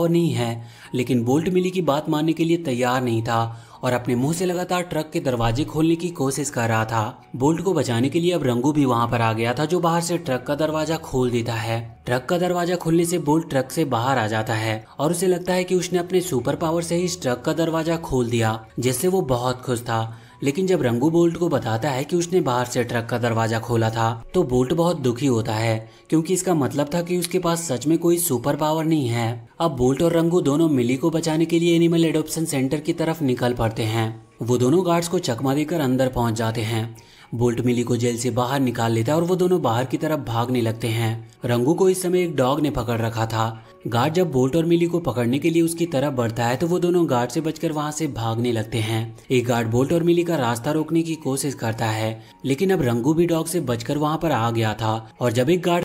और नहीं है लेकिन बोल्ट मिली की बात मानने के लिए तैयार नहीं था और अपने मुंह से लगातार ट्रक के दरवाजे खोलने की कोशिश कर रहा था बोल्ट को बचाने के लिए अब रंगू भी वहां पर आ गया था जो बाहर से ट्रक का दरवाजा खोल देता है ट्रक का दरवाजा खोलने से बोल्ट ट्रक से बाहर आ जाता है और उसे लगता है कि उसने अपने सुपर पावर से ही इस ट्रक का दरवाजा खोल दिया जिससे वो बहुत खुश था लेकिन जब रंगू बोल्ट को बताता है कि उसने बाहर से ट्रक का दरवाजा खोला था तो बोल्ट बहुत दुखी होता है क्योंकि इसका मतलब था कि उसके पास सच में कोई सुपर पावर नहीं है अब बोल्ट और रंगू दोनों मिली को बचाने के लिए एनिमल एडोप्शन सेंटर की तरफ निकल पड़ते हैं वो दोनों गार्ड्स को चकमा देकर अंदर पहुंच जाते हैं बोल्ट मिली को जेल से बाहर निकाल लेता है और वो दोनों बाहर की तरफ भागने लगते हैं रंगू को इस समय एक डॉग ने पकड़ रखा था गार्ड जब बोल्ट और मिली को पकड़ने के लिए उसकी तरफ बढ़ता है तो वो दोनों गार्ड से बचकर वहां से भागने लगते हैं एक गार्ड बोल्ट और मिली का रास्ता रोकने की कोशिश करता है लेकिन अब रंगू भी डॉग से बचकर वहां पर आ गया था और जब एक गार्ड